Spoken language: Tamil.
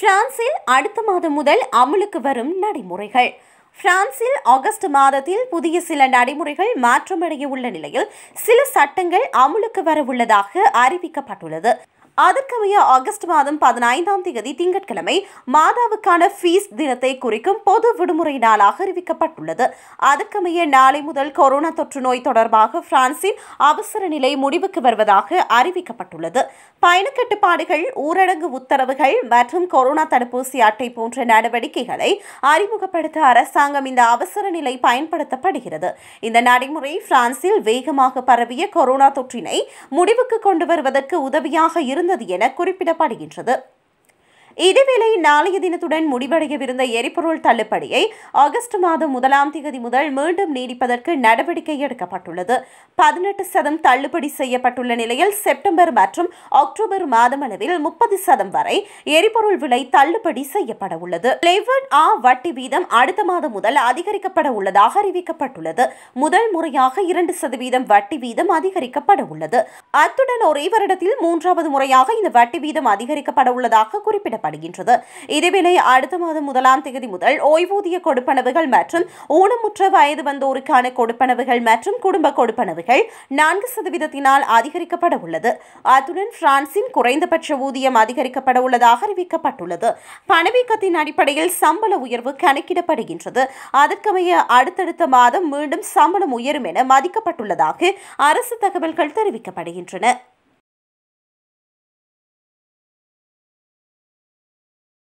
பிரான்சில் அடுத்த மாதம் முதல் அமலுக்கு வரும் நடைமுறைகள் பிரான்சில் ஆகஸ்ட் மாதத்தில் புதிய சில நடைமுறைகள் மாற்றமடைய உள்ள நிலையில் சில சட்டங்கள் அமலுக்கு வர உள்ளதாக அறிவிக்கப்பட்டுள்ளது அதற்கமைய ஆகஸ்ட் மாதம் பதினைந்தாம் தேதி திங்கட்கிழமை மாதாவுக்கான ஃபீஸ் தினத்தை குறிக்கும் பொது விடுமுறை நாளாக அறிவிக்கப்பட்டுள்ளது அதற்கமைய நாளை முதல் கொரோனா தொற்று நோய் தொடர்பாக பிரான்சின் அவசர நிலை முடிவுக்கு வருவதாக அறிவிக்கப்பட்டுள்ளது பயணக்கட்டுப்பாடுகள் கட்டுப்பாடுகள் ஊரடங்கு உத்தரவுகள் மற்றும் கொரோனா தடுப்பூசி அட்டை போன்ற நடவடிக்கைகளை அறிமுகப்படுத்த அரசாங்கம் இந்த அவசர நிலை பயன்படுத்தப்படுகிறது இந்த நடைமுறை பிரான்சில் வேகமாக பரவிய கொரோனா தொற்றினை முடிவுக்கு கொண்டு வருவதற்கு உதவியாக இருந்த இருந்தது என குறிப்பிடப்படுகின்றது இதுவேளை நாளைய தினத்துடன் முடிவடையவிருந்த எரிபொருள் தள்ளுபடியை ஆகஸ்ட் மாதம் முதலாம் தேதி முதல் மீண்டும் நீடிப்பதற்கு நடவடிக்கை எடுக்கப்பட்டுள்ளது பதினெட்டு சதம் தள்ளுபடி செய்யப்பட்டுள்ள நிலையில் செப்டம்பர் மற்றும் அக்டோபர் மாதம் அளவில் முப்பது சதம் வரை எரிபொருள் விலை தள்ளுபடி செய்யப்பட உள்ளது ஆ வட்டி வீதம் அடுத்த மாதம் முதல் அதிகரிக்கப்பட உள்ளதாக அறிவிக்கப்பட்டுள்ளது முதல் முறையாக இரண்டு சதவீதம் வட்டி வீதம் அதிகரிக்கப்பட உள்ளது அத்துடன் ஒரே வருடத்தில் மூன்றாவது முறையாக இந்த வட்டி வீதம் அதிகரிக்கப்பட உள்ளதாக குறிப்பிட வழங்கப்படுகின்றது இதேவேளை அடுத்த மாதம் முதலாம் தேதி முதல் ஓய்வூதிய கொடுப்பனவுகள் மற்றும் ஊனமுற்ற வயது வந்தோருக்கான கொடுப்பனவுகள் மற்றும் குடும்ப கொடுப்பனவுகள் நான்கு சதவீதத்தினால் அதிகரிக்கப்பட உள்ளது அத்துடன் பிரான்சின் குறைந்தபட்ச ஊதியம் அதிகரிக்கப்பட உள்ளதாக அறிவிக்கப்பட்டுள்ளது பணவீக்கத்தின் அடிப்படையில் சம்பள உயர்வு கணக்கிடப்படுகின்றது அதற்கமைய அடுத்தடுத்த மாதம் மீண்டும் சம்பளம் உயரும் என மதிக்கப்பட்டுள்ளதாக அரசு தகவல்கள் தெரிவிக்கப்படுகின்றன